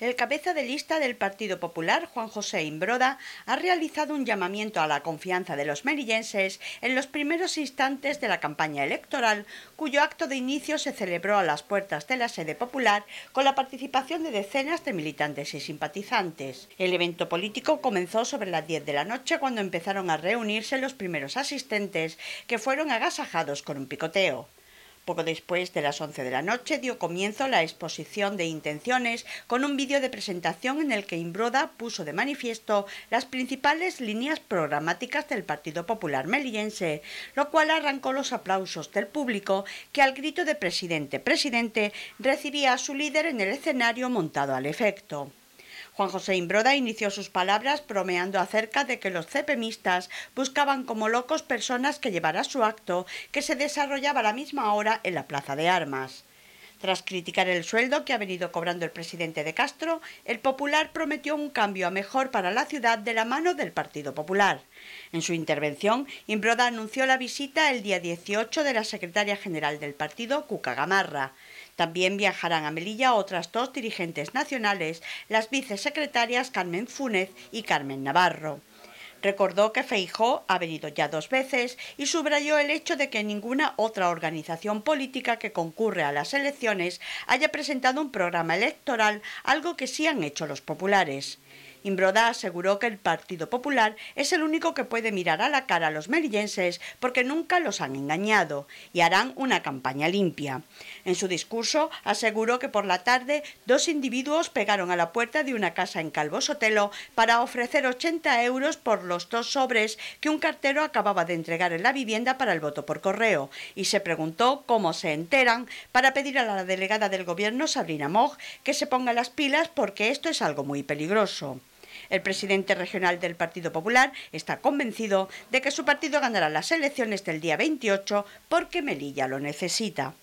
El cabeza de lista del Partido Popular, Juan José Imbroda, ha realizado un llamamiento a la confianza de los merillenses en los primeros instantes de la campaña electoral, cuyo acto de inicio se celebró a las puertas de la sede popular con la participación de decenas de militantes y simpatizantes. El evento político comenzó sobre las 10 de la noche cuando empezaron a reunirse los primeros asistentes, que fueron agasajados con un picoteo. Poco después de las 11 de la noche dio comienzo la exposición de intenciones con un vídeo de presentación en el que Imbroda puso de manifiesto las principales líneas programáticas del Partido Popular meliense, lo cual arrancó los aplausos del público que al grito de presidente, presidente recibía a su líder en el escenario montado al efecto. Juan José Imbroda inició sus palabras bromeando acerca de que los cepemistas buscaban como locos personas que llevara su acto, que se desarrollaba a la misma hora en la Plaza de Armas. Tras criticar el sueldo que ha venido cobrando el presidente de Castro, el Popular prometió un cambio a mejor para la ciudad de la mano del Partido Popular. En su intervención, Imbroda anunció la visita el día 18 de la secretaria general del partido, Cuca Gamarra. También viajarán a Melilla otras dos dirigentes nacionales, las vicesecretarias Carmen Fúnez y Carmen Navarro. Recordó que Feijó ha venido ya dos veces y subrayó el hecho de que ninguna otra organización política que concurre a las elecciones haya presentado un programa electoral, algo que sí han hecho los populares. Imbroda aseguró que el Partido Popular es el único que puede mirar a la cara a los merillenses porque nunca los han engañado y harán una campaña limpia. En su discurso aseguró que por la tarde dos individuos pegaron a la puerta de una casa en Calvo Sotelo para ofrecer 80 euros por los dos sobres que un cartero acababa de entregar en la vivienda para el voto por correo y se preguntó cómo se enteran para pedir a la delegada del gobierno Sabrina Mog que se ponga las pilas porque esto es algo muy peligroso. El presidente regional del Partido Popular está convencido de que su partido ganará las elecciones del día 28 porque Melilla lo necesita.